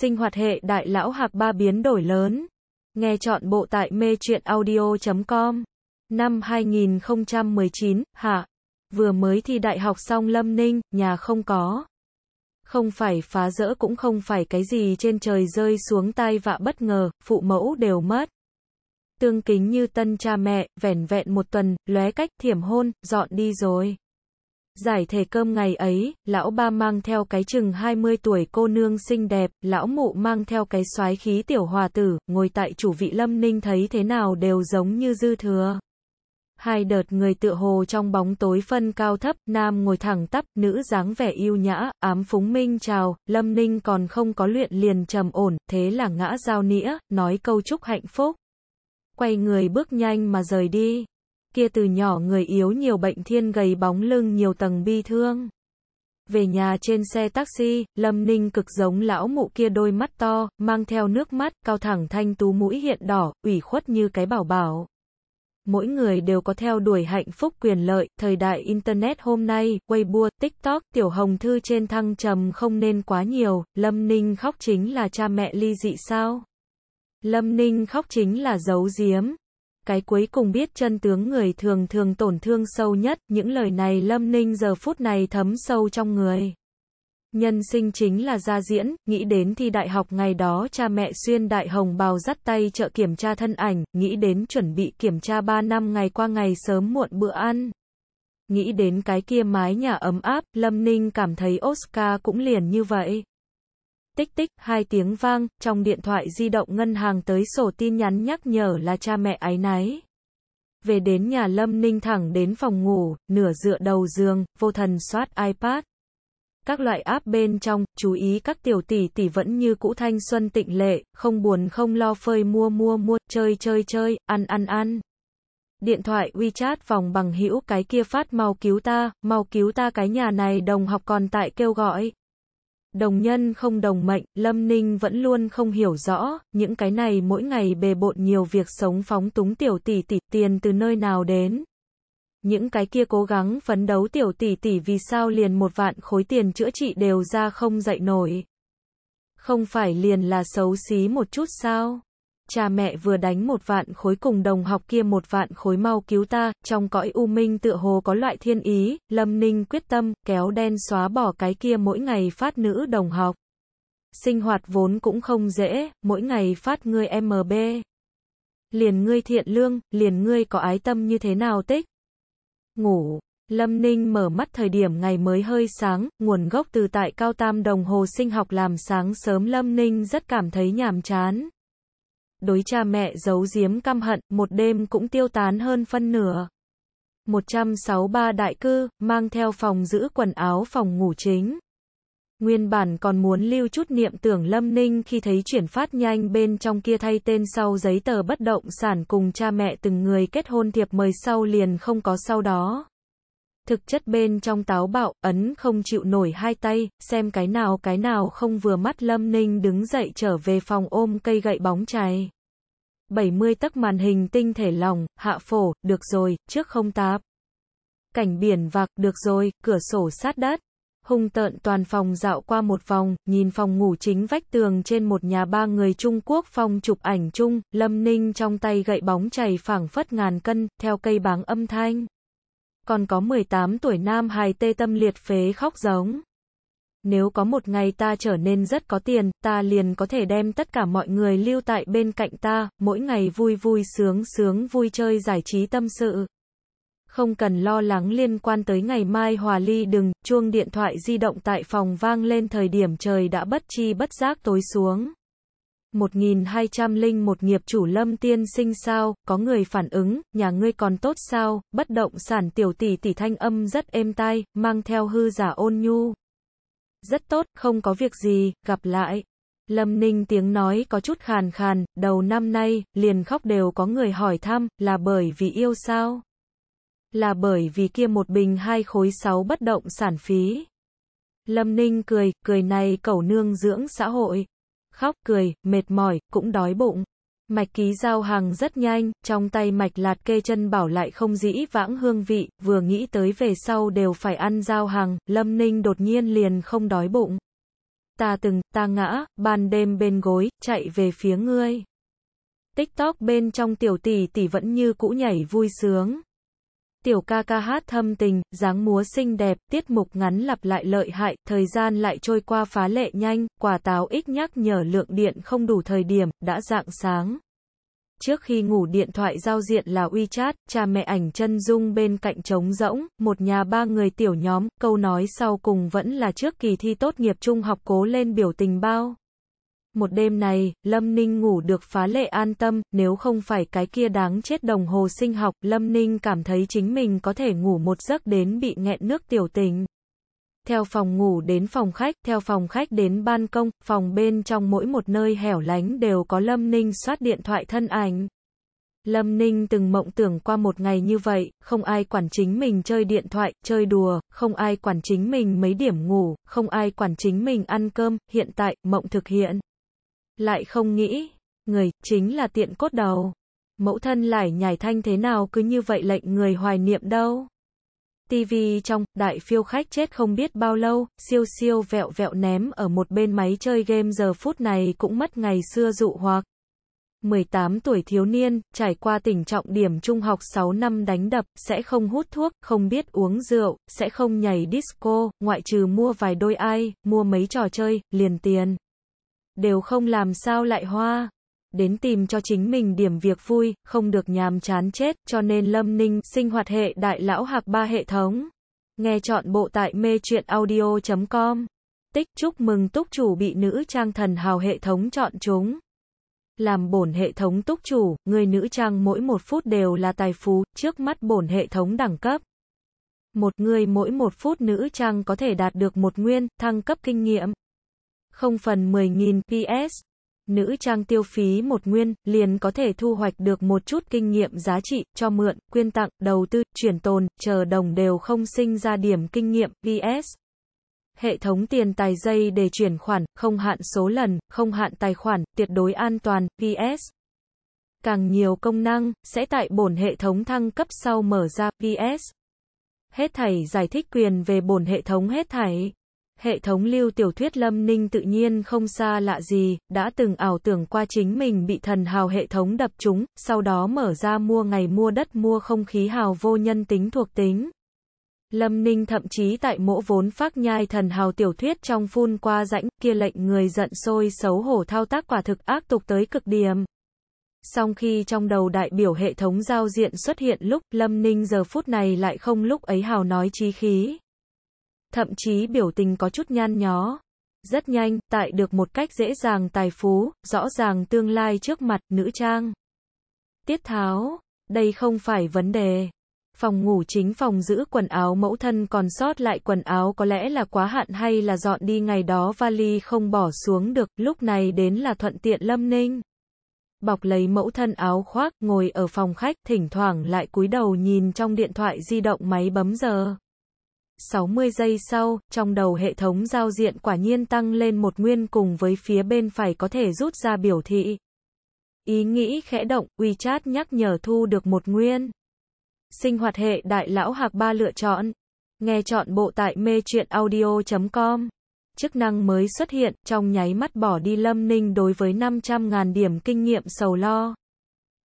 sinh hoạt hệ đại lão hạc ba biến đổi lớn. Nghe chọn bộ tại mê truyện audio.com. Năm 2019, hạ. Vừa mới thi đại học xong Lâm Ninh, nhà không có. Không phải phá rỡ cũng không phải cái gì trên trời rơi xuống tay vạ bất ngờ, phụ mẫu đều mất. Tương kính như tân cha mẹ, vẻn vẹn một tuần, lóe cách thiểm hôn, dọn đi rồi. Giải thể cơm ngày ấy, lão ba mang theo cái chừng 20 tuổi cô nương xinh đẹp, lão mụ mang theo cái soái khí tiểu hòa tử, ngồi tại chủ vị lâm ninh thấy thế nào đều giống như dư thừa. Hai đợt người tựa hồ trong bóng tối phân cao thấp, nam ngồi thẳng tắp, nữ dáng vẻ yêu nhã, ám phúng minh chào, lâm ninh còn không có luyện liền trầm ổn, thế là ngã giao nĩa, nói câu chúc hạnh phúc. Quay người bước nhanh mà rời đi kia từ nhỏ người yếu nhiều bệnh thiên gầy bóng lưng nhiều tầng bi thương. Về nhà trên xe taxi, Lâm Ninh cực giống lão mụ kia đôi mắt to, mang theo nước mắt, cao thẳng thanh tú mũi hiện đỏ, ủy khuất như cái bảo bảo. Mỗi người đều có theo đuổi hạnh phúc quyền lợi, thời đại Internet hôm nay, Weibo, TikTok, tiểu hồng thư trên thăng trầm không nên quá nhiều, Lâm Ninh khóc chính là cha mẹ ly dị sao? Lâm Ninh khóc chính là giấu giếm, cái cuối cùng biết chân tướng người thường thường tổn thương sâu nhất, những lời này Lâm Ninh giờ phút này thấm sâu trong người. Nhân sinh chính là gia diễn, nghĩ đến thi đại học ngày đó cha mẹ xuyên đại hồng bào dắt tay trợ kiểm tra thân ảnh, nghĩ đến chuẩn bị kiểm tra 3 năm ngày qua ngày sớm muộn bữa ăn. Nghĩ đến cái kia mái nhà ấm áp, Lâm Ninh cảm thấy Oscar cũng liền như vậy tích tích, hai tiếng vang, trong điện thoại di động ngân hàng tới sổ tin nhắn nhắc nhở là cha mẹ ái náy. Về đến nhà Lâm Ninh thẳng đến phòng ngủ, nửa dựa đầu giường, vô thần soát iPad. Các loại app bên trong, chú ý các tiểu tỷ tỷ vẫn như cũ thanh xuân tịnh lệ, không buồn không lo phơi mua mua mua, chơi chơi chơi, ăn ăn ăn. Điện thoại WeChat vòng bằng hữu cái kia phát mau cứu ta, mau cứu ta cái nhà này đồng học còn tại kêu gọi. Đồng nhân không đồng mệnh, Lâm Ninh vẫn luôn không hiểu rõ, những cái này mỗi ngày bề bộn nhiều việc sống phóng túng tiểu tỷ tỷ tiền từ nơi nào đến. Những cái kia cố gắng phấn đấu tiểu tỷ tỷ vì sao liền một vạn khối tiền chữa trị đều ra không dậy nổi. Không phải liền là xấu xí một chút sao? cha mẹ vừa đánh một vạn khối cùng đồng học kia một vạn khối mau cứu ta, trong cõi u minh tựa hồ có loại thiên ý, Lâm Ninh quyết tâm, kéo đen xóa bỏ cái kia mỗi ngày phát nữ đồng học. Sinh hoạt vốn cũng không dễ, mỗi ngày phát ngươi MB. Liền ngươi thiện lương, liền ngươi có ái tâm như thế nào tích? Ngủ, Lâm Ninh mở mắt thời điểm ngày mới hơi sáng, nguồn gốc từ tại cao tam đồng hồ sinh học làm sáng sớm Lâm Ninh rất cảm thấy nhàm chán, đối cha mẹ giấu giếm căm hận, một đêm cũng tiêu tán hơn phân nửa. 163 đại cư, mang theo phòng giữ quần áo phòng ngủ chính. Nguyên bản còn muốn lưu chút niệm tưởng Lâm Ninh khi thấy chuyển phát nhanh bên trong kia thay tên sau giấy tờ bất động sản cùng cha mẹ từng người kết hôn thiệp mời sau liền không có sau đó. Thực chất bên trong táo bạo, ấn không chịu nổi hai tay, xem cái nào cái nào không vừa mắt Lâm Ninh đứng dậy trở về phòng ôm cây gậy bóng chày. 70 tấc màn hình tinh thể lòng, hạ phổ, được rồi, trước không táp. Cảnh biển vạc, được rồi, cửa sổ sát đất. hùng tợn toàn phòng dạo qua một vòng, nhìn phòng ngủ chính vách tường trên một nhà ba người Trung Quốc phong chụp ảnh chung, Lâm Ninh trong tay gậy bóng chày phảng phất ngàn cân, theo cây báng âm thanh còn có 18 tuổi nam hài tê tâm liệt phế khóc giống. Nếu có một ngày ta trở nên rất có tiền, ta liền có thể đem tất cả mọi người lưu tại bên cạnh ta, mỗi ngày vui vui sướng sướng vui chơi giải trí tâm sự. Không cần lo lắng liên quan tới ngày mai hòa ly đừng, chuông điện thoại di động tại phòng vang lên thời điểm trời đã bất chi bất giác tối xuống. 1201 nghiệp chủ lâm tiên sinh sao, có người phản ứng, nhà ngươi còn tốt sao, bất động sản tiểu tỷ tỷ thanh âm rất êm tai, mang theo hư giả ôn nhu. Rất tốt, không có việc gì, gặp lại. Lâm Ninh tiếng nói có chút khàn khàn, đầu năm nay, liền khóc đều có người hỏi thăm, là bởi vì yêu sao? Là bởi vì kia một bình hai khối sáu bất động sản phí. Lâm Ninh cười, cười này cẩu nương dưỡng xã hội khóc, cười, mệt mỏi, cũng đói bụng. Mạch ký giao hàng rất nhanh, trong tay mạch lạt kê chân bảo lại không dĩ vãng hương vị, vừa nghĩ tới về sau đều phải ăn giao hàng, lâm ninh đột nhiên liền không đói bụng. Ta từng, ta ngã, ban đêm bên gối, chạy về phía ngươi. Tích tóc bên trong tiểu tỷ tỷ vẫn như cũ nhảy vui sướng tiểu ca ca hát thâm tình, dáng múa xinh đẹp, tiết mục ngắn lặp lại lợi hại, thời gian lại trôi qua phá lệ nhanh, quả táo ít nhắc nhở lượng điện không đủ thời điểm, đã dạng sáng. Trước khi ngủ điện thoại giao diện là WeChat, cha mẹ ảnh chân dung bên cạnh trống rỗng, một nhà ba người tiểu nhóm, câu nói sau cùng vẫn là trước kỳ thi tốt nghiệp trung học cố lên biểu tình bao. Một đêm này, Lâm Ninh ngủ được phá lệ an tâm, nếu không phải cái kia đáng chết đồng hồ sinh học, Lâm Ninh cảm thấy chính mình có thể ngủ một giấc đến bị nghẹn nước tiểu tình. Theo phòng ngủ đến phòng khách, theo phòng khách đến ban công, phòng bên trong mỗi một nơi hẻo lánh đều có Lâm Ninh soát điện thoại thân ảnh. Lâm Ninh từng mộng tưởng qua một ngày như vậy, không ai quản chính mình chơi điện thoại, chơi đùa, không ai quản chính mình mấy điểm ngủ, không ai quản chính mình ăn cơm, hiện tại, mộng thực hiện lại không nghĩ, người chính là tiện cốt đầu. Mẫu thân lại nhảy thanh thế nào cứ như vậy lệnh người hoài niệm đâu. TV trong, đại phiêu khách chết không biết bao lâu, siêu siêu vẹo vẹo ném ở một bên máy chơi game giờ phút này cũng mất ngày xưa dụ hoặc. 18 tuổi thiếu niên, trải qua tình trọng điểm trung học 6 năm đánh đập, sẽ không hút thuốc, không biết uống rượu, sẽ không nhảy disco, ngoại trừ mua vài đôi ai, mua mấy trò chơi, liền tiền đều không làm sao lại hoa. Đến tìm cho chính mình điểm việc vui, không được nhàm chán chết, cho nên Lâm Ninh, sinh hoạt hệ đại lão hạc ba hệ thống. Nghe chọn bộ tại mê truyện audio.com. Tích chúc mừng túc chủ bị nữ trang thần hào hệ thống chọn chúng. Làm bổn hệ thống túc chủ, người nữ trang mỗi một phút đều là tài phú, trước mắt bổn hệ thống đẳng cấp. Một người mỗi một phút nữ trang có thể đạt được một nguyên, thăng cấp kinh nghiệm không phần 10.000 PS. Nữ trang tiêu phí một nguyên, liền có thể thu hoạch được một chút kinh nghiệm giá trị, cho mượn, quyên tặng, đầu tư, chuyển tồn, chờ đồng đều không sinh ra điểm kinh nghiệm, PS. Hệ thống tiền tài dây để chuyển khoản, không hạn số lần, không hạn tài khoản, tuyệt đối an toàn, PS. Càng nhiều công năng, sẽ tại bổn hệ thống thăng cấp sau mở ra, PS. Hết thảy giải thích quyền về bổn hệ thống hết thảy. Hệ thống lưu tiểu thuyết Lâm Ninh tự nhiên không xa lạ gì, đã từng ảo tưởng qua chính mình bị thần hào hệ thống đập trúng, sau đó mở ra mua ngày mua đất mua không khí hào vô nhân tính thuộc tính. Lâm Ninh thậm chí tại mỗ vốn phát nhai thần hào tiểu thuyết trong phun qua rãnh, kia lệnh người giận sôi xấu hổ thao tác quả thực ác tục tới cực điểm. Song khi trong đầu đại biểu hệ thống giao diện xuất hiện lúc, Lâm Ninh giờ phút này lại không lúc ấy hào nói chi khí thậm chí biểu tình có chút nhăn nhó. Rất nhanh, tại được một cách dễ dàng tài phú, rõ ràng tương lai trước mặt nữ trang. Tiết tháo, đây không phải vấn đề. Phòng ngủ chính phòng giữ quần áo mẫu thân còn sót lại quần áo có lẽ là quá hạn hay là dọn đi ngày đó vali không bỏ xuống được, lúc này đến là thuận tiện lâm ninh. Bọc lấy mẫu thân áo khoác, ngồi ở phòng khách, thỉnh thoảng lại cúi đầu nhìn trong điện thoại di động máy bấm giờ. 60 giây sau, trong đầu hệ thống giao diện quả nhiên tăng lên một nguyên cùng với phía bên phải có thể rút ra biểu thị. Ý nghĩ khẽ động, WeChat nhắc nhở thu được một nguyên. Sinh hoạt hệ đại lão hạc ba lựa chọn. Nghe chọn bộ tại mê truyện audio.com. Chức năng mới xuất hiện, trong nháy mắt bỏ đi Lâm Ninh đối với 500.000 điểm kinh nghiệm sầu lo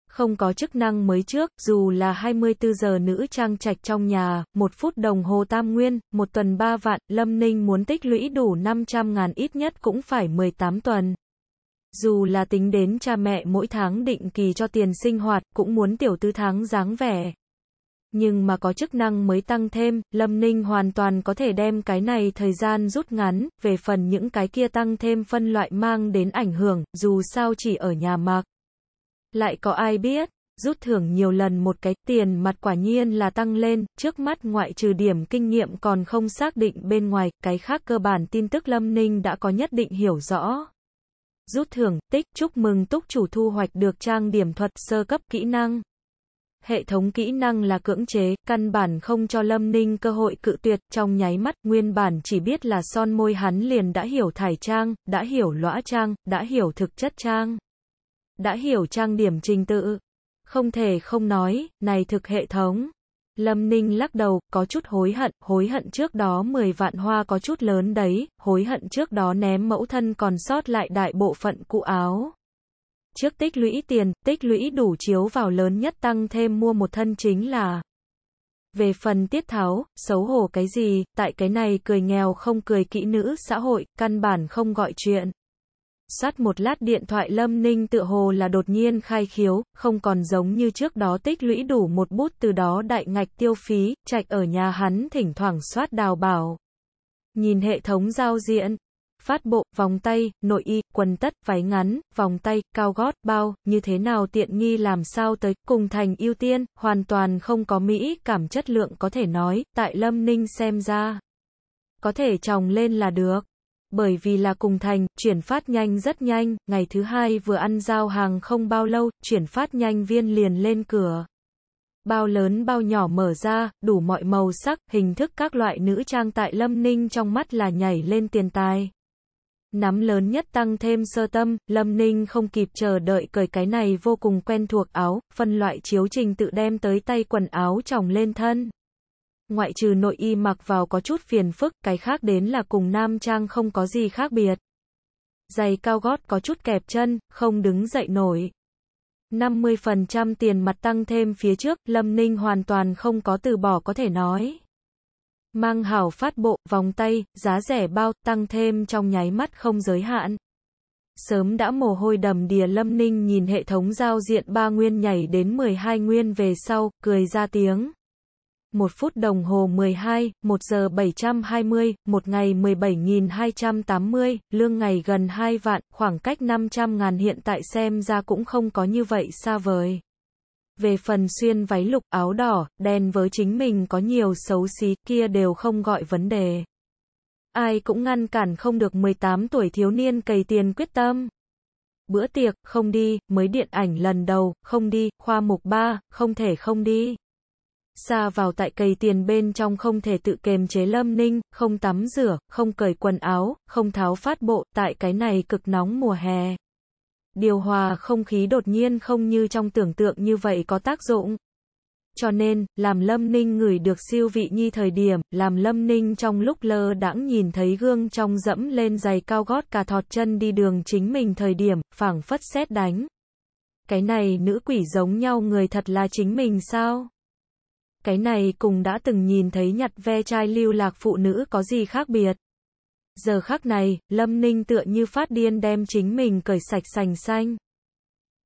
không có chức năng mới trước, dù là 24 giờ nữ trang trạch trong nhà, một phút đồng hồ tam nguyên, một tuần 3 vạn, Lâm Ninh muốn tích lũy đủ 500 ngàn ít nhất cũng phải 18 tuần. Dù là tính đến cha mẹ mỗi tháng định kỳ cho tiền sinh hoạt, cũng muốn tiểu tư tháng dáng vẻ. Nhưng mà có chức năng mới tăng thêm, Lâm Ninh hoàn toàn có thể đem cái này thời gian rút ngắn, về phần những cái kia tăng thêm phân loại mang đến ảnh hưởng, dù sao chỉ ở nhà mạc lại có ai biết, rút thưởng nhiều lần một cái tiền mặt quả nhiên là tăng lên, trước mắt ngoại trừ điểm kinh nghiệm còn không xác định bên ngoài, cái khác cơ bản tin tức Lâm Ninh đã có nhất định hiểu rõ. Rút thưởng, tích, chúc mừng túc chủ thu hoạch được trang điểm thuật sơ cấp kỹ năng. Hệ thống kỹ năng là cưỡng chế, căn bản không cho Lâm Ninh cơ hội cự tuyệt, trong nháy mắt, nguyên bản chỉ biết là son môi hắn liền đã hiểu thải trang, đã hiểu lõa trang, đã hiểu thực chất trang đã hiểu trang điểm trình tự. Không thể không nói, này thực hệ thống. Lâm Ninh lắc đầu, có chút hối hận, hối hận trước đó 10 vạn hoa có chút lớn đấy, hối hận trước đó ném mẫu thân còn sót lại đại bộ phận cụ áo. Trước tích lũy tiền, tích lũy đủ chiếu vào lớn nhất tăng thêm mua một thân chính là. Về phần tiết tháo, xấu hổ cái gì, tại cái này cười nghèo không cười kỹ nữ xã hội, căn bản không gọi chuyện. Sát một lát điện thoại Lâm Ninh tựa hồ là đột nhiên khai khiếu, không còn giống như trước đó tích lũy đủ một bút từ đó đại ngạch tiêu phí, chạy ở nhà hắn thỉnh thoảng soát đào bảo. Nhìn hệ thống giao diện, phát bộ, vòng tay, nội y, quần tất, váy ngắn, vòng tay, cao gót, bao, như thế nào tiện nghi làm sao tới, cùng thành ưu tiên, hoàn toàn không có Mỹ, cảm chất lượng có thể nói, tại Lâm Ninh xem ra. Có thể trồng lên là được bởi vì là cùng thành, chuyển phát nhanh rất nhanh, ngày thứ hai vừa ăn giao hàng không bao lâu, chuyển phát nhanh viên liền lên cửa. Bao lớn bao nhỏ mở ra, đủ mọi màu sắc, hình thức các loại nữ trang tại Lâm Ninh trong mắt là nhảy lên tiền tài. Nắm lớn nhất tăng thêm sơ tâm, Lâm Ninh không kịp chờ đợi cởi cái này vô cùng quen thuộc áo, phân loại chiếu trình tự đem tới tay quần áo tròng lên thân ngoại trừ nội y mặc vào có chút phiền phức, cái khác đến là cùng nam trang không có gì khác biệt. Giày cao gót có chút kẹp chân, không đứng dậy nổi. 50% tiền mặt tăng thêm phía trước, Lâm Ninh hoàn toàn không có từ bỏ có thể nói. Mang hảo phát bộ, vòng tay, giá rẻ bao, tăng thêm trong nháy mắt không giới hạn. Sớm đã mồ hôi đầm đìa Lâm Ninh nhìn hệ thống giao diện ba nguyên nhảy đến 12 nguyên về sau, cười ra tiếng. 1 phút đồng hồ 12, 1 giờ 720, 1 ngày 17.280, lương ngày gần 2 vạn, khoảng cách 500 ngàn hiện tại xem ra cũng không có như vậy xa vời. Về phần xuyên váy lục áo đỏ, đen với chính mình có nhiều xấu xí kia đều không gọi vấn đề. Ai cũng ngăn cản không được 18 tuổi thiếu niên cầy tiền quyết tâm. Bữa tiệc, không đi, mới điện ảnh lần đầu, không đi, khoa mục 3, không thể không đi xa vào tại cây tiền bên trong không thể tự kềm chế lâm ninh, không tắm rửa, không cởi quần áo, không tháo phát bộ, tại cái này cực nóng mùa hè. Điều hòa không khí đột nhiên không như trong tưởng tượng như vậy có tác dụng. Cho nên, làm Lâm Ninh ngửi được siêu vị nhi thời điểm, làm Lâm Ninh trong lúc lơ đãng nhìn thấy gương trong dẫm lên giày cao gót cả thọt chân đi đường chính mình thời điểm, phảng phất xét đánh. Cái này nữ quỷ giống nhau người thật là chính mình sao? cái này cùng đã từng nhìn thấy nhặt ve chai lưu lạc phụ nữ có gì khác biệt. Giờ khác này, Lâm Ninh tựa như phát điên đem chính mình cởi sạch sành xanh.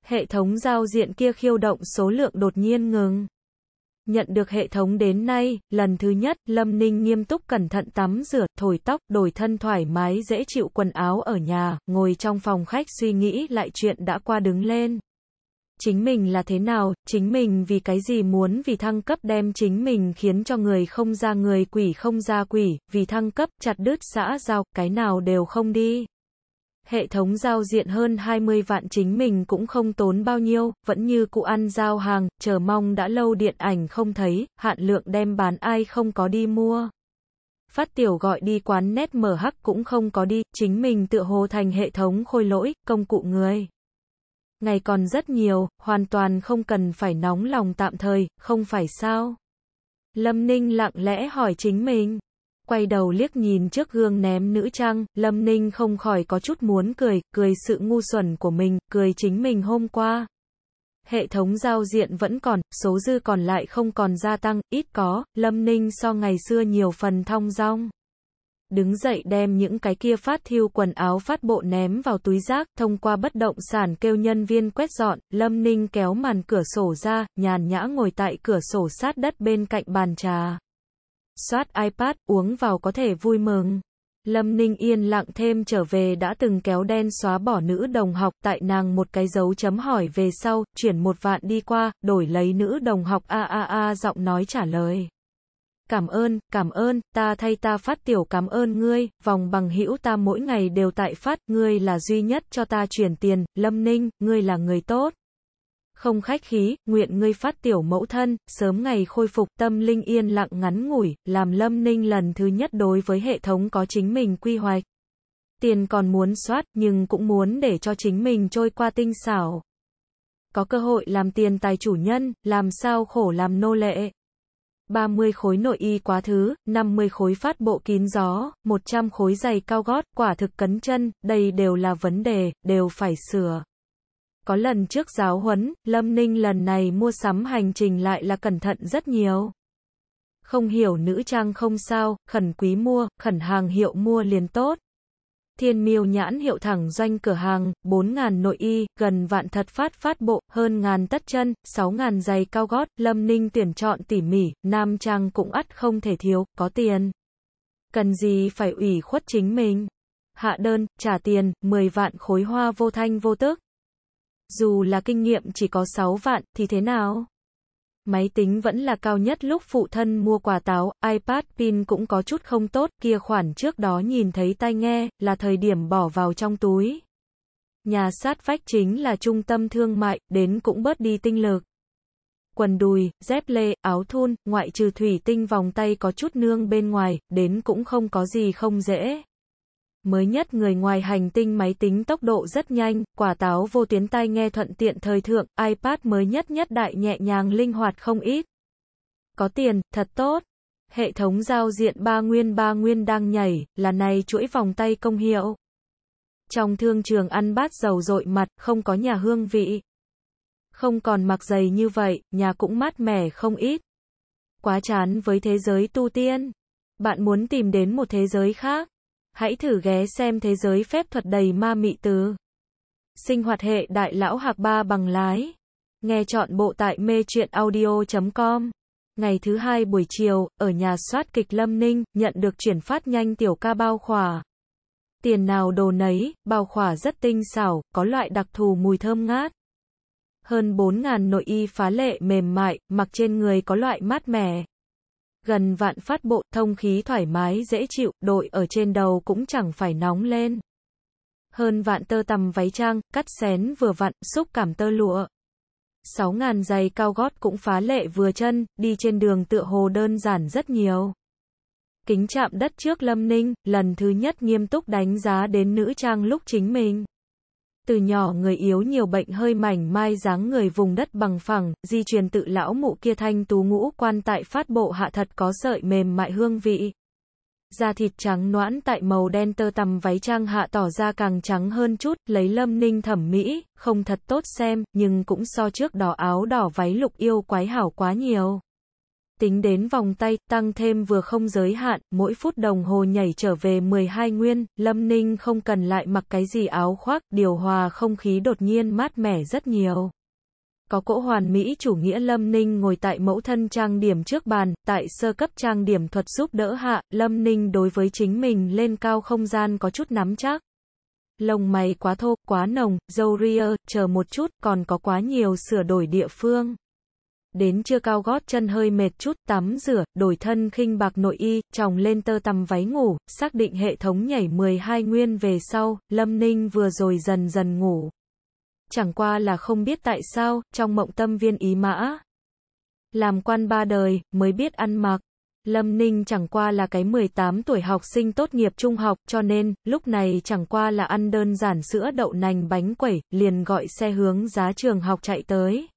Hệ thống giao diện kia khiêu động số lượng đột nhiên ngừng. Nhận được hệ thống đến nay, lần thứ nhất, Lâm Ninh nghiêm túc cẩn thận tắm rửa, thổi tóc, đổi thân thoải mái dễ chịu quần áo ở nhà, ngồi trong phòng khách suy nghĩ lại chuyện đã qua đứng lên chính mình là thế nào, chính mình vì cái gì muốn vì thăng cấp đem chính mình khiến cho người không ra người quỷ không ra quỷ, vì thăng cấp chặt đứt xã giao, cái nào đều không đi. Hệ thống giao diện hơn 20 vạn chính mình cũng không tốn bao nhiêu, vẫn như cụ ăn giao hàng, chờ mong đã lâu điện ảnh không thấy, hạn lượng đem bán ai không có đi mua. Phát tiểu gọi đi quán nét mở hắc cũng không có đi, chính mình tự hồ thành hệ thống khôi lỗi, công cụ người. Ngày còn rất nhiều, hoàn toàn không cần phải nóng lòng tạm thời, không phải sao? Lâm Ninh lặng lẽ hỏi chính mình. Quay đầu liếc nhìn trước gương ném nữ trang, Lâm Ninh không khỏi có chút muốn cười, cười sự ngu xuẩn của mình, cười chính mình hôm qua. Hệ thống giao diện vẫn còn, số dư còn lại không còn gia tăng, ít có, Lâm Ninh so ngày xưa nhiều phần thong dong đứng dậy đem những cái kia phát thiêu quần áo phát bộ ném vào túi rác, thông qua bất động sản kêu nhân viên quét dọn, Lâm Ninh kéo màn cửa sổ ra, nhàn nhã ngồi tại cửa sổ sát đất bên cạnh bàn trà. Xoát iPad, uống vào có thể vui mừng. Lâm Ninh yên lặng thêm trở về đã từng kéo đen xóa bỏ nữ đồng học tại nàng một cái dấu chấm hỏi về sau, chuyển một vạn đi qua, đổi lấy nữ đồng học a a a giọng nói trả lời cảm ơn, cảm ơn, ta thay ta phát tiểu cảm ơn ngươi, vòng bằng hữu ta mỗi ngày đều tại phát, ngươi là duy nhất cho ta chuyển tiền, Lâm Ninh, ngươi là người tốt. Không khách khí, nguyện ngươi phát tiểu mẫu thân, sớm ngày khôi phục tâm linh yên lặng ngắn ngủi, làm Lâm Ninh lần thứ nhất đối với hệ thống có chính mình quy hoạch. Tiền còn muốn soát, nhưng cũng muốn để cho chính mình trôi qua tinh xảo. Có cơ hội làm tiền tài chủ nhân, làm sao khổ làm nô lệ. 30 khối nội y quá thứ, 50 khối phát bộ kín gió, 100 khối giày cao gót, quả thực cấn chân, đây đều là vấn đề, đều phải sửa. Có lần trước giáo huấn, Lâm Ninh lần này mua sắm hành trình lại là cẩn thận rất nhiều. Không hiểu nữ trang không sao, khẩn quý mua, khẩn hàng hiệu mua liền tốt thiên miêu nhãn hiệu thẳng doanh cửa hàng, 4.000 nội y, gần vạn thật phát phát bộ, hơn ngàn tất chân, 6.000 giày cao gót, lâm ninh tuyển chọn tỉ mỉ, nam trang cũng ắt không thể thiếu, có tiền. Cần gì phải ủy khuất chính mình. Hạ đơn, trả tiền, 10 vạn khối hoa vô thanh vô tức Dù là kinh nghiệm chỉ có 6 vạn, thì thế nào? Máy tính vẫn là cao nhất lúc phụ thân mua quà táo, iPad pin cũng có chút không tốt, kia khoản trước đó nhìn thấy tai nghe, là thời điểm bỏ vào trong túi. Nhà sát vách chính là trung tâm thương mại, đến cũng bớt đi tinh lực. Quần đùi, dép lê, áo thun, ngoại trừ thủy tinh vòng tay có chút nương bên ngoài, đến cũng không có gì không dễ mới nhất người ngoài hành tinh máy tính tốc độ rất nhanh, quả táo vô tuyến tai nghe thuận tiện thời thượng, iPad mới nhất nhất đại nhẹ nhàng linh hoạt không ít. Có tiền, thật tốt. Hệ thống giao diện ba nguyên ba nguyên đang nhảy, là này chuỗi vòng tay công hiệu. Trong thương trường ăn bát dầu dội mặt, không có nhà hương vị. Không còn mặc giày như vậy, nhà cũng mát mẻ không ít. Quá chán với thế giới tu tiên. Bạn muốn tìm đến một thế giới khác. Hãy thử ghé xem thế giới phép thuật đầy ma mị từ. Sinh hoạt hệ đại lão hạc ba bằng lái. Nghe chọn bộ tại mê truyện audio.com. Ngày thứ hai buổi chiều, ở nhà soát kịch Lâm Ninh, nhận được chuyển phát nhanh tiểu ca bao khỏa. Tiền nào đồ nấy, bao khỏa rất tinh xảo, có loại đặc thù mùi thơm ngát. Hơn 4.000 nội y phá lệ mềm mại, mặc trên người có loại mát mẻ gần vạn phát bộ, thông khí thoải mái dễ chịu, đội ở trên đầu cũng chẳng phải nóng lên. Hơn vạn tơ tầm váy trang, cắt xén vừa vặn, xúc cảm tơ lụa. Sáu ngàn giày cao gót cũng phá lệ vừa chân, đi trên đường tựa hồ đơn giản rất nhiều. Kính chạm đất trước Lâm Ninh, lần thứ nhất nghiêm túc đánh giá đến nữ trang lúc chính mình từ nhỏ người yếu nhiều bệnh hơi mảnh mai dáng người vùng đất bằng phẳng, di truyền tự lão mụ kia thanh tú ngũ quan tại phát bộ hạ thật có sợi mềm mại hương vị. Da thịt trắng noãn tại màu đen tơ tằm váy trang hạ tỏ ra càng trắng hơn chút, lấy lâm ninh thẩm mỹ, không thật tốt xem, nhưng cũng so trước đỏ áo đỏ váy lục yêu quái hảo quá nhiều tính đến vòng tay, tăng thêm vừa không giới hạn, mỗi phút đồng hồ nhảy trở về 12 nguyên, Lâm Ninh không cần lại mặc cái gì áo khoác, điều hòa không khí đột nhiên mát mẻ rất nhiều. Có cỗ hoàn mỹ chủ nghĩa Lâm Ninh ngồi tại mẫu thân trang điểm trước bàn, tại sơ cấp trang điểm thuật giúp đỡ hạ, Lâm Ninh đối với chính mình lên cao không gian có chút nắm chắc lông mày quá thô, quá nồng, dâu ria, chờ một chút, còn có quá nhiều sửa đổi địa phương đến chưa cao gót chân hơi mệt chút, tắm rửa, đổi thân khinh bạc nội y, chồng lên tơ tằm váy ngủ, xác định hệ thống nhảy 12 nguyên về sau, Lâm Ninh vừa rồi dần dần ngủ. Chẳng qua là không biết tại sao, trong mộng tâm viên ý mã. Làm quan ba đời, mới biết ăn mặc. Lâm Ninh chẳng qua là cái 18 tuổi học sinh tốt nghiệp trung học, cho nên, lúc này chẳng qua là ăn đơn giản sữa đậu nành bánh quẩy, liền gọi xe hướng giá trường học chạy tới.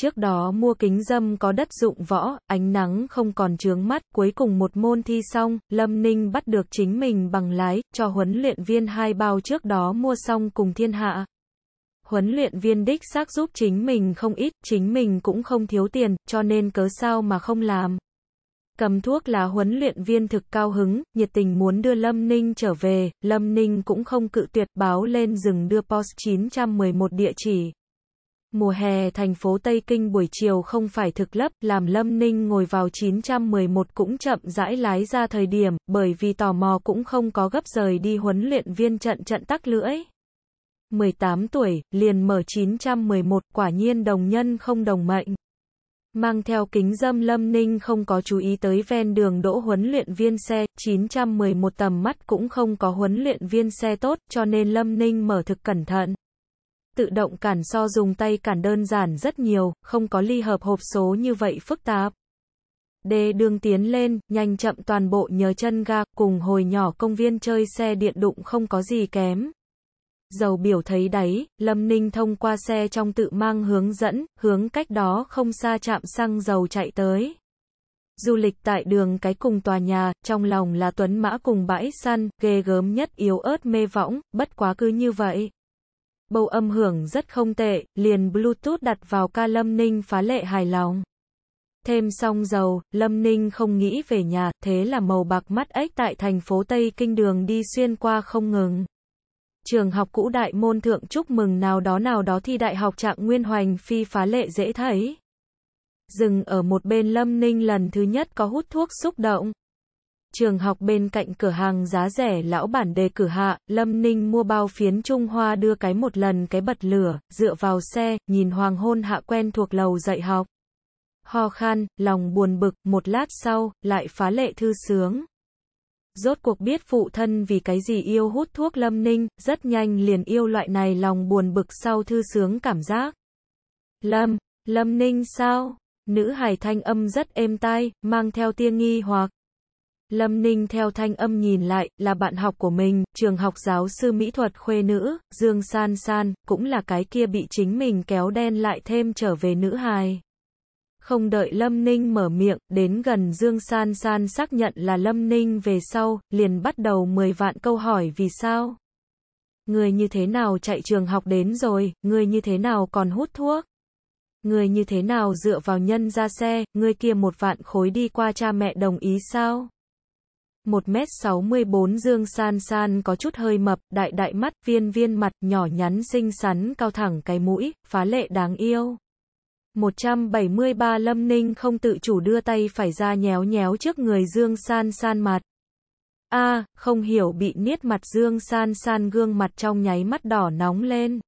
Trước đó mua kính dâm có đất dụng võ, ánh nắng không còn trướng mắt, cuối cùng một môn thi xong, Lâm Ninh bắt được chính mình bằng lái, cho huấn luyện viên hai bao trước đó mua xong cùng thiên hạ. Huấn luyện viên đích xác giúp chính mình không ít, chính mình cũng không thiếu tiền, cho nên cớ sao mà không làm. Cầm thuốc là huấn luyện viên thực cao hứng, nhiệt tình muốn đưa Lâm Ninh trở về, Lâm Ninh cũng không cự tuyệt báo lên rừng đưa Post 911 địa chỉ. Mùa hè thành phố Tây Kinh buổi chiều không phải thực lấp, làm Lâm Ninh ngồi vào 911 cũng chậm rãi lái ra thời điểm, bởi vì tò mò cũng không có gấp rời đi huấn luyện viên trận trận tắc lưỡi. 18 tuổi, liền mở 911, quả nhiên đồng nhân không đồng mệnh. Mang theo kính dâm Lâm Ninh không có chú ý tới ven đường đỗ huấn luyện viên xe, 911 tầm mắt cũng không có huấn luyện viên xe tốt, cho nên Lâm Ninh mở thực cẩn thận tự động cản so dùng tay cản đơn giản rất nhiều, không có ly hợp hộp số như vậy phức tạp. D đường tiến lên, nhanh chậm toàn bộ nhờ chân ga, cùng hồi nhỏ công viên chơi xe điện đụng không có gì kém. Dầu biểu thấy đáy Lâm Ninh thông qua xe trong tự mang hướng dẫn, hướng cách đó không xa chạm xăng dầu chạy tới. Du lịch tại đường cái cùng tòa nhà, trong lòng là tuấn mã cùng bãi săn, ghê gớm nhất yếu ớt mê võng, bất quá cứ như vậy. Bầu âm hưởng rất không tệ, liền Bluetooth đặt vào ca Lâm Ninh phá lệ hài lòng. Thêm xong dầu, Lâm Ninh không nghĩ về nhà, thế là màu bạc mắt ếch tại thành phố Tây Kinh đường đi xuyên qua không ngừng. Trường học cũ đại môn thượng chúc mừng nào đó nào đó thi đại học trạng nguyên hoành phi phá lệ dễ thấy. Dừng ở một bên Lâm Ninh lần thứ nhất có hút thuốc xúc động trường học bên cạnh cửa hàng giá rẻ lão bản đề cử hạ, Lâm Ninh mua bao phiến Trung Hoa đưa cái một lần cái bật lửa, dựa vào xe, nhìn hoàng hôn hạ quen thuộc lầu dạy học. Ho khan, lòng buồn bực, một lát sau, lại phá lệ thư sướng. Rốt cuộc biết phụ thân vì cái gì yêu hút thuốc Lâm Ninh, rất nhanh liền yêu loại này lòng buồn bực sau thư sướng cảm giác. Lâm, Lâm Ninh sao? Nữ hải thanh âm rất êm tai, mang theo tiên nghi hoặc. Lâm Ninh theo thanh âm nhìn lại, là bạn học của mình, trường học giáo sư mỹ thuật khuê nữ, Dương San San, cũng là cái kia bị chính mình kéo đen lại thêm trở về nữ hài. Không đợi Lâm Ninh mở miệng, đến gần Dương San San xác nhận là Lâm Ninh về sau, liền bắt đầu 10 vạn câu hỏi vì sao. Người như thế nào chạy trường học đến rồi, người như thế nào còn hút thuốc người như thế nào dựa vào nhân ra xe, người kia một vạn khối đi qua cha mẹ đồng ý sao? 1m64 Dương San San có chút hơi mập, đại đại mắt, viên viên mặt, nhỏ nhắn xinh xắn cao thẳng cái mũi, phá lệ đáng yêu. 173 Lâm Ninh không tự chủ đưa tay phải ra nhéo nhéo trước người Dương San San mặt. a không hiểu bị niết mặt Dương San San gương mặt trong nháy mắt đỏ nóng lên.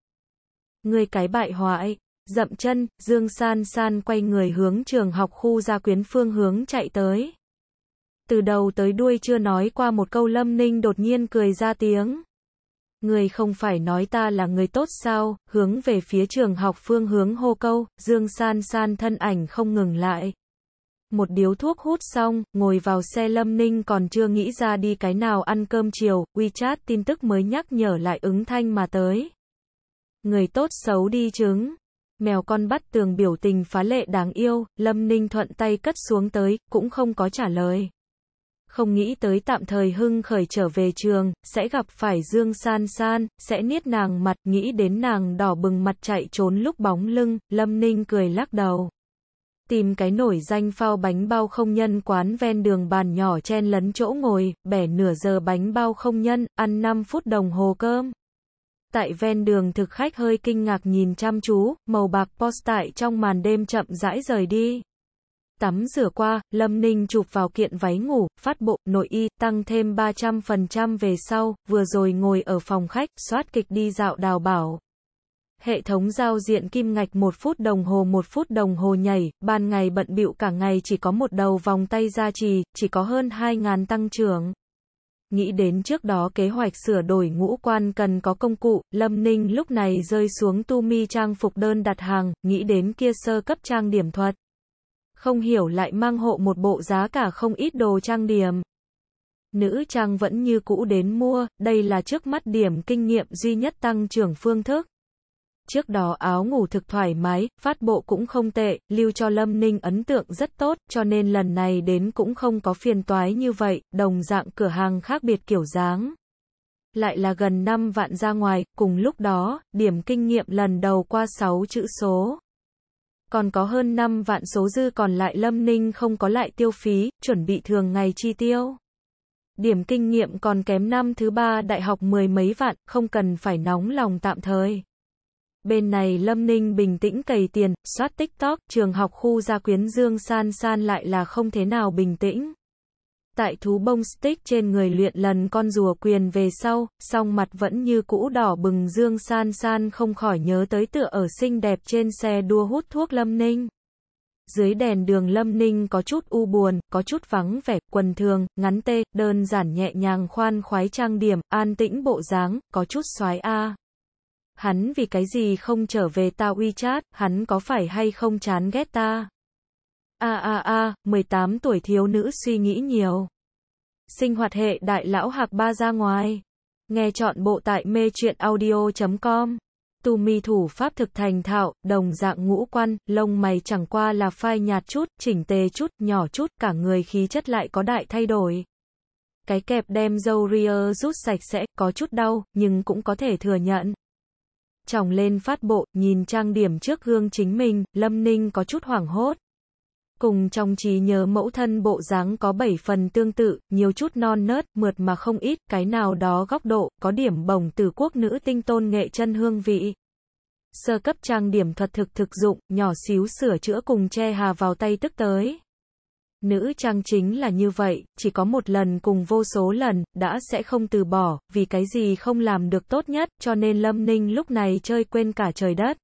Người cái bại hoại, dậm chân, Dương San San quay người hướng trường học khu gia quyến phương hướng chạy tới từ đầu tới đuôi chưa nói qua một câu Lâm Ninh đột nhiên cười ra tiếng. Người không phải nói ta là người tốt sao, hướng về phía trường học phương hướng hô câu, Dương San San thân ảnh không ngừng lại. Một điếu thuốc hút xong, ngồi vào xe Lâm Ninh còn chưa nghĩ ra đi cái nào ăn cơm chiều, WeChat tin tức mới nhắc nhở lại ứng thanh mà tới. Người tốt xấu đi chứng. Mèo con bắt tường biểu tình phá lệ đáng yêu, Lâm Ninh thuận tay cất xuống tới, cũng không có trả lời không nghĩ tới tạm thời Hưng khởi trở về trường, sẽ gặp phải Dương San San, sẽ niết nàng mặt, nghĩ đến nàng đỏ bừng mặt chạy trốn lúc bóng lưng, Lâm Ninh cười lắc đầu. Tìm cái nổi danh phao bánh bao không nhân quán ven đường bàn nhỏ chen lấn chỗ ngồi, bẻ nửa giờ bánh bao không nhân, ăn 5 phút đồng hồ cơm. Tại ven đường thực khách hơi kinh ngạc nhìn chăm chú, màu bạc post tại trong màn đêm chậm rãi rời đi. Tắm rửa qua, Lâm Ninh chụp vào kiện váy ngủ, phát bộ, nội y, tăng thêm 300% về sau, vừa rồi ngồi ở phòng khách, soát kịch đi dạo đào bảo. Hệ thống giao diện kim ngạch 1 phút đồng hồ 1 phút đồng hồ nhảy, ban ngày bận bịu cả ngày chỉ có một đầu vòng tay gia trì, chỉ có hơn 2.000 tăng trưởng. Nghĩ đến trước đó kế hoạch sửa đổi ngũ quan cần có công cụ, Lâm Ninh lúc này rơi xuống tu mi trang phục đơn đặt hàng, nghĩ đến kia sơ cấp trang điểm thuật không hiểu lại mang hộ một bộ giá cả không ít đồ trang điểm. Nữ trang vẫn như cũ đến mua, đây là trước mắt điểm kinh nghiệm duy nhất tăng trưởng phương thức. Trước đó áo ngủ thực thoải mái, phát bộ cũng không tệ, lưu cho Lâm Ninh ấn tượng rất tốt, cho nên lần này đến cũng không có phiền toái như vậy, đồng dạng cửa hàng khác biệt kiểu dáng. Lại là gần 5 vạn ra ngoài, cùng lúc đó, điểm kinh nghiệm lần đầu qua 6 chữ số còn có hơn 5 vạn số dư còn lại Lâm Ninh không có lại tiêu phí, chuẩn bị thường ngày chi tiêu. Điểm kinh nghiệm còn kém năm thứ ba đại học mười mấy vạn, không cần phải nóng lòng tạm thời. Bên này Lâm Ninh bình tĩnh cầy tiền, soát TikTok, trường học khu gia quyến Dương San San lại là không thế nào bình tĩnh tại thú bông stick trên người luyện lần con rùa quyền về sau, song mặt vẫn như cũ đỏ bừng dương san san không khỏi nhớ tới tựa ở xinh đẹp trên xe đua hút thuốc lâm ninh. Dưới đèn đường Lâm Ninh có chút u buồn, có chút vắng vẻ, quần thường, ngắn tê, đơn giản nhẹ nhàng khoan khoái trang điểm, an tĩnh bộ dáng, có chút xoái a. Hắn vì cái gì không trở về ta chát? hắn có phải hay không chán ghét ta? A a a, 18 tuổi thiếu nữ suy nghĩ nhiều. Sinh hoạt hệ đại lão hạc ba ra ngoài. Nghe chọn bộ tại mê truyện audio.com. Tu mi thủ pháp thực thành thạo, đồng dạng ngũ quan, lông mày chẳng qua là phai nhạt chút, chỉnh tề chút, nhỏ chút, cả người khí chất lại có đại thay đổi. Cái kẹp đem dâu ria rút sạch sẽ, có chút đau, nhưng cũng có thể thừa nhận. chồng lên phát bộ, nhìn trang điểm trước gương chính mình, Lâm Ninh có chút hoảng hốt cùng trong trí nhớ mẫu thân bộ dáng có 7 phần tương tự, nhiều chút non nớt, mượt mà không ít, cái nào đó góc độ, có điểm bồng từ quốc nữ tinh tôn nghệ chân hương vị. Sơ cấp trang điểm thuật thực thực dụng, nhỏ xíu sửa chữa cùng che hà vào tay tức tới. Nữ trang chính là như vậy, chỉ có một lần cùng vô số lần, đã sẽ không từ bỏ, vì cái gì không làm được tốt nhất, cho nên Lâm Ninh lúc này chơi quên cả trời đất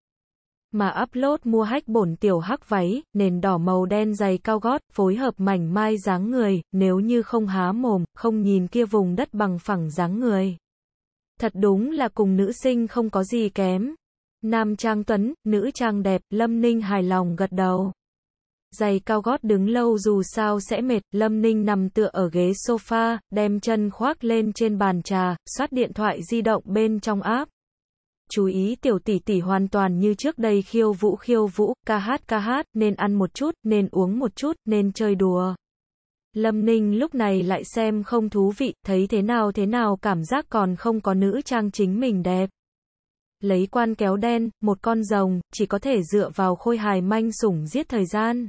mà upload mua hách bổn tiểu hắc váy, nền đỏ màu đen dày cao gót, phối hợp mảnh mai dáng người, nếu như không há mồm, không nhìn kia vùng đất bằng phẳng dáng người. Thật đúng là cùng nữ sinh không có gì kém. Nam trang tuấn, nữ trang đẹp, Lâm Ninh hài lòng gật đầu. Giày cao gót đứng lâu dù sao sẽ mệt, Lâm Ninh nằm tựa ở ghế sofa, đem chân khoác lên trên bàn trà, soát điện thoại di động bên trong áp chú ý tiểu tỷ tỷ hoàn toàn như trước đây khiêu vũ khiêu vũ, ca hát ca hát, nên ăn một chút, nên uống một chút, nên chơi đùa. Lâm Ninh lúc này lại xem không thú vị, thấy thế nào thế nào cảm giác còn không có nữ trang chính mình đẹp. Lấy quan kéo đen, một con rồng, chỉ có thể dựa vào khôi hài manh sủng giết thời gian.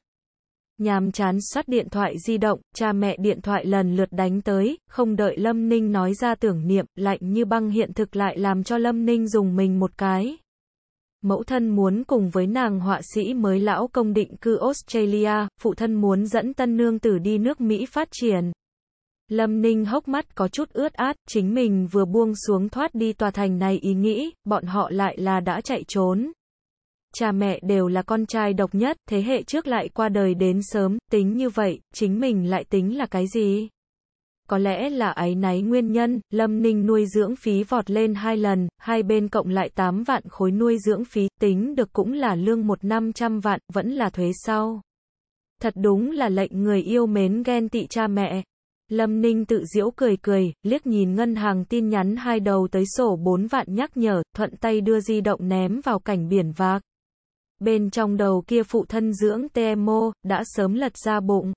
Nhàm chán soát điện thoại di động, cha mẹ điện thoại lần lượt đánh tới, không đợi Lâm Ninh nói ra tưởng niệm, lạnh như băng hiện thực lại làm cho Lâm Ninh dùng mình một cái. Mẫu thân muốn cùng với nàng họa sĩ mới lão công định cư Australia, phụ thân muốn dẫn tân nương tử đi nước Mỹ phát triển. Lâm Ninh hốc mắt có chút ướt át, chính mình vừa buông xuống thoát đi tòa thành này ý nghĩ, bọn họ lại là đã chạy trốn cha mẹ đều là con trai độc nhất, thế hệ trước lại qua đời đến sớm, tính như vậy, chính mình lại tính là cái gì? Có lẽ là ấy náy nguyên nhân, Lâm Ninh nuôi dưỡng phí vọt lên hai lần, hai bên cộng lại 8 vạn khối nuôi dưỡng phí, tính được cũng là lương một năm trăm vạn, vẫn là thuế sau. Thật đúng là lệnh người yêu mến ghen tị cha mẹ. Lâm Ninh tự diễu cười cười, liếc nhìn ngân hàng tin nhắn hai đầu tới sổ 4 vạn nhắc nhở, thuận tay đưa di động ném vào cảnh biển vạc. Bên trong đầu kia phụ thân dưỡng temo đã sớm lật ra bụng.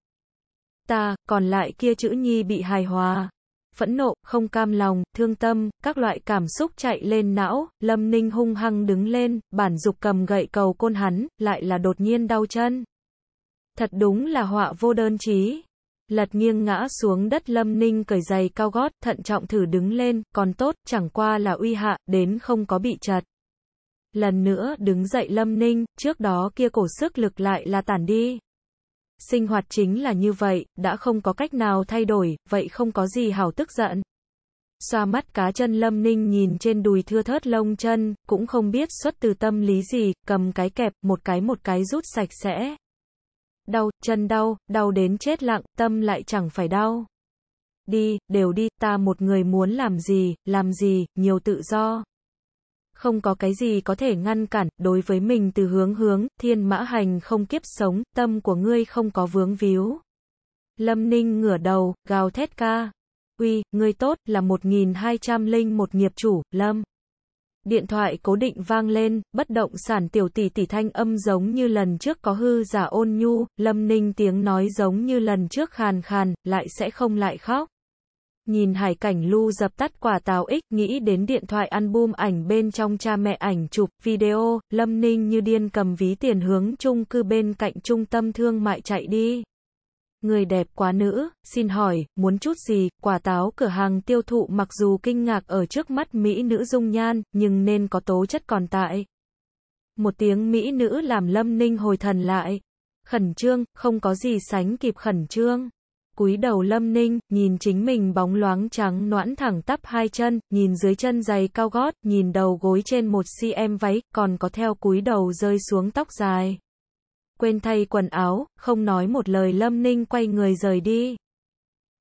Ta, còn lại kia chữ nhi bị hài hòa. Phẫn nộ, không cam lòng, thương tâm, các loại cảm xúc chạy lên não, lâm ninh hung hăng đứng lên, bản dục cầm gậy cầu côn hắn, lại là đột nhiên đau chân. Thật đúng là họa vô đơn chí. Lật nghiêng ngã xuống đất lâm ninh cởi giày cao gót, thận trọng thử đứng lên, còn tốt, chẳng qua là uy hạ, đến không có bị chật lần nữa đứng dậy Lâm Ninh, trước đó kia cổ sức lực lại là tản đi. Sinh hoạt chính là như vậy, đã không có cách nào thay đổi, vậy không có gì hảo tức giận. Xoa mắt cá chân Lâm Ninh nhìn trên đùi thưa thớt lông chân, cũng không biết xuất từ tâm lý gì, cầm cái kẹp, một cái một cái rút sạch sẽ. Đau, chân đau, đau đến chết lặng, tâm lại chẳng phải đau. Đi, đều đi, ta một người muốn làm gì, làm gì, nhiều tự do không có cái gì có thể ngăn cản, đối với mình từ hướng hướng, thiên mã hành không kiếp sống, tâm của ngươi không có vướng víu. Lâm Ninh ngửa đầu, gào thét ca. Uy, ngươi tốt, là linh một nghiệp chủ, Lâm. Điện thoại cố định vang lên, bất động sản tiểu tỷ tỷ thanh âm giống như lần trước có hư giả ôn nhu, Lâm Ninh tiếng nói giống như lần trước khàn khàn, lại sẽ không lại khóc nhìn hải cảnh lu dập tắt quả táo ích, nghĩ đến điện thoại album ảnh bên trong cha mẹ ảnh chụp, video, Lâm Ninh như điên cầm ví tiền hướng chung cư bên cạnh trung tâm thương mại chạy đi. Người đẹp quá nữ, xin hỏi, muốn chút gì, quả táo cửa hàng tiêu thụ mặc dù kinh ngạc ở trước mắt Mỹ nữ dung nhan, nhưng nên có tố chất còn tại. Một tiếng Mỹ nữ làm Lâm Ninh hồi thần lại. Khẩn trương, không có gì sánh kịp khẩn trương cúi đầu Lâm Ninh, nhìn chính mình bóng loáng trắng noãn thẳng tắp hai chân, nhìn dưới chân giày cao gót, nhìn đầu gối trên một cm váy, còn có theo cúi đầu rơi xuống tóc dài. Quên thay quần áo, không nói một lời Lâm Ninh quay người rời đi.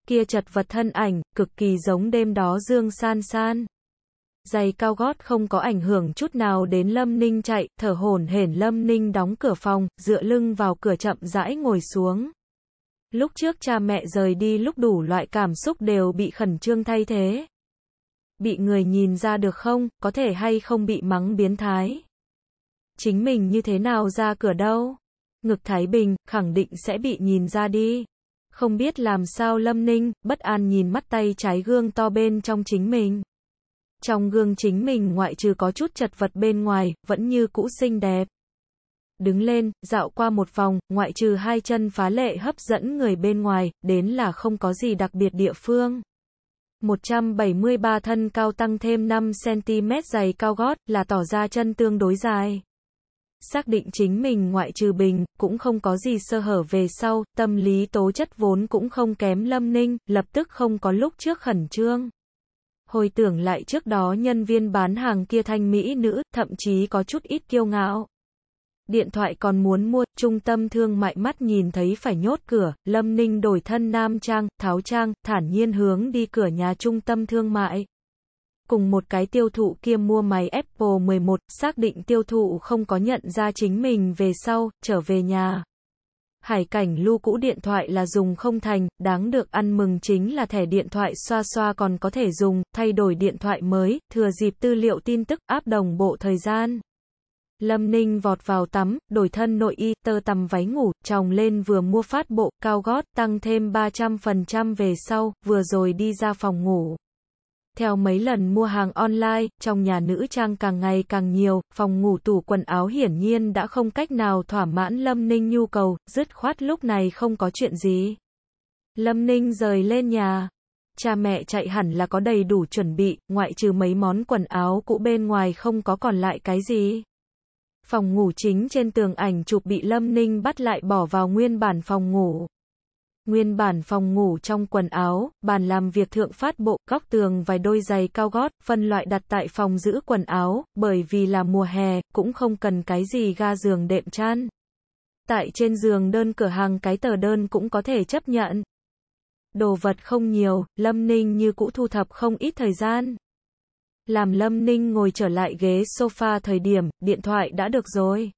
Kia chật vật thân ảnh, cực kỳ giống đêm đó Dương San San. Giày cao gót không có ảnh hưởng chút nào đến Lâm Ninh chạy, thở hổn hển Lâm Ninh đóng cửa phòng, dựa lưng vào cửa chậm rãi ngồi xuống. Lúc trước cha mẹ rời đi lúc đủ loại cảm xúc đều bị khẩn trương thay thế. Bị người nhìn ra được không, có thể hay không bị mắng biến thái. Chính mình như thế nào ra cửa đâu? Ngực Thái Bình, khẳng định sẽ bị nhìn ra đi. Không biết làm sao Lâm Ninh, bất an nhìn mắt tay trái gương to bên trong chính mình. Trong gương chính mình ngoại trừ có chút chật vật bên ngoài, vẫn như cũ xinh đẹp đứng lên, dạo qua một vòng, ngoại trừ hai chân phá lệ hấp dẫn người bên ngoài, đến là không có gì đặc biệt địa phương. 173 thân cao tăng thêm 5cm dày cao gót là tỏ ra chân tương đối dài. Xác định chính mình ngoại trừ bình, cũng không có gì sơ hở về sau, tâm lý tố chất vốn cũng không kém lâm ninh, lập tức không có lúc trước khẩn trương. Hồi tưởng lại trước đó nhân viên bán hàng kia thanh mỹ nữ, thậm chí có chút ít kiêu ngạo điện thoại còn muốn mua, trung tâm thương mại mắt nhìn thấy phải nhốt cửa, Lâm Ninh đổi thân nam trang, tháo trang, thản nhiên hướng đi cửa nhà trung tâm thương mại. Cùng một cái tiêu thụ kia mua máy Apple 11, xác định tiêu thụ không có nhận ra chính mình về sau, trở về nhà. Hải cảnh lưu cũ điện thoại là dùng không thành, đáng được ăn mừng chính là thẻ điện thoại xoa xoa còn có thể dùng, thay đổi điện thoại mới, thừa dịp tư liệu tin tức, áp đồng bộ thời gian. Lâm Ninh vọt vào tắm, đổi thân nội y, tơ tằm váy ngủ, chồng lên vừa mua phát bộ, cao gót, tăng thêm 300% về sau, vừa rồi đi ra phòng ngủ. Theo mấy lần mua hàng online, trong nhà nữ trang càng ngày càng nhiều, phòng ngủ tủ quần áo hiển nhiên đã không cách nào thỏa mãn Lâm Ninh nhu cầu, dứt khoát lúc này không có chuyện gì. Lâm Ninh rời lên nhà. Cha mẹ chạy hẳn là có đầy đủ chuẩn bị, ngoại trừ mấy món quần áo cũ bên ngoài không có còn lại cái gì. Phòng ngủ chính trên tường ảnh chụp bị Lâm Ninh bắt lại bỏ vào nguyên bản phòng ngủ. Nguyên bản phòng ngủ trong quần áo, bàn làm việc thượng phát bộ, góc tường vài đôi giày cao gót, phân loại đặt tại phòng giữ quần áo, bởi vì là mùa hè, cũng không cần cái gì ga giường đệm chăn. Tại trên giường đơn cửa hàng cái tờ đơn cũng có thể chấp nhận. Đồ vật không nhiều, Lâm Ninh như cũ thu thập không ít thời gian. Làm Lâm Ninh ngồi trở lại ghế sofa thời điểm, điện thoại đã được rồi.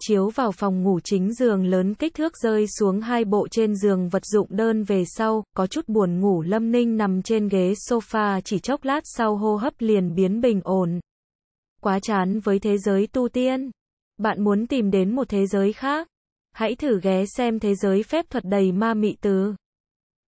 Chiếu vào phòng ngủ chính giường lớn kích thước rơi xuống hai bộ trên giường vật dụng đơn về sau, có chút buồn ngủ Lâm Ninh nằm trên ghế sofa chỉ chốc lát sau hô hấp liền biến bình ổn. Quá chán với thế giới tu tiên. Bạn muốn tìm đến một thế giới khác. Hãy thử ghé xem thế giới phép thuật đầy ma mị từ